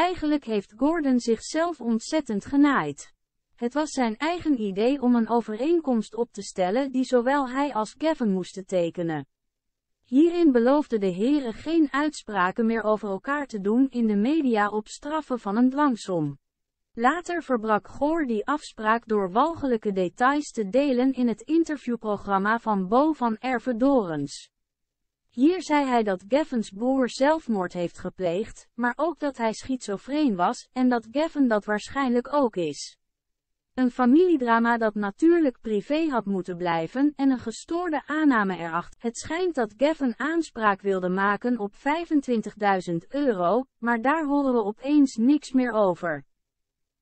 Eigenlijk heeft Gordon zichzelf ontzettend genaaid. Het was zijn eigen idee om een overeenkomst op te stellen die zowel hij als Kevin moesten tekenen. Hierin beloofden de heren geen uitspraken meer over elkaar te doen in de media op straffen van een dwangsom. Later verbrak Goor die afspraak door walgelijke details te delen in het interviewprogramma van Bo van Dorens. Hier zei hij dat Gavins broer zelfmoord heeft gepleegd, maar ook dat hij schizofreen was en dat Gavin dat waarschijnlijk ook is. Een familiedrama dat natuurlijk privé had moeten blijven en een gestoorde aanname erachter. Het schijnt dat Gavin aanspraak wilde maken op 25.000 euro, maar daar horen we opeens niks meer over.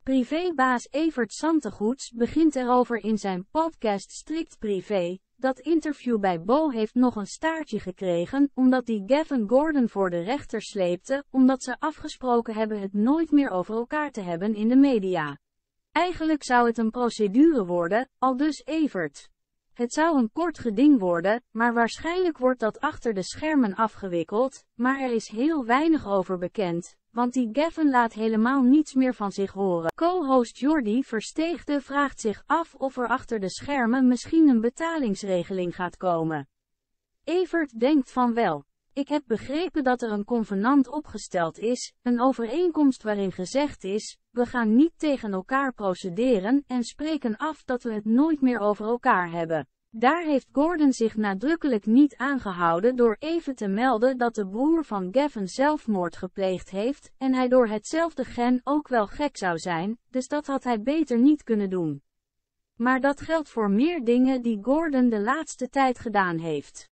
Privébaas Evert Santegoets begint erover in zijn podcast Strikt Privé, dat interview bij Bo heeft nog een staartje gekregen omdat die Gavin Gordon voor de rechter sleepte, omdat ze afgesproken hebben het nooit meer over elkaar te hebben in de media. Eigenlijk zou het een procedure worden, al dus Evert. Het zou een kort geding worden, maar waarschijnlijk wordt dat achter de schermen afgewikkeld, maar er is heel weinig over bekend, want die Gavin laat helemaal niets meer van zich horen. Co-host Jordi Versteegde vraagt zich af of er achter de schermen misschien een betalingsregeling gaat komen. Evert denkt van wel. Ik heb begrepen dat er een convenant opgesteld is, een overeenkomst waarin gezegd is, we gaan niet tegen elkaar procederen en spreken af dat we het nooit meer over elkaar hebben. Daar heeft Gordon zich nadrukkelijk niet aangehouden door even te melden dat de broer van Gavin zelfmoord gepleegd heeft en hij door hetzelfde gen ook wel gek zou zijn, dus dat had hij beter niet kunnen doen. Maar dat geldt voor meer dingen die Gordon de laatste tijd gedaan heeft.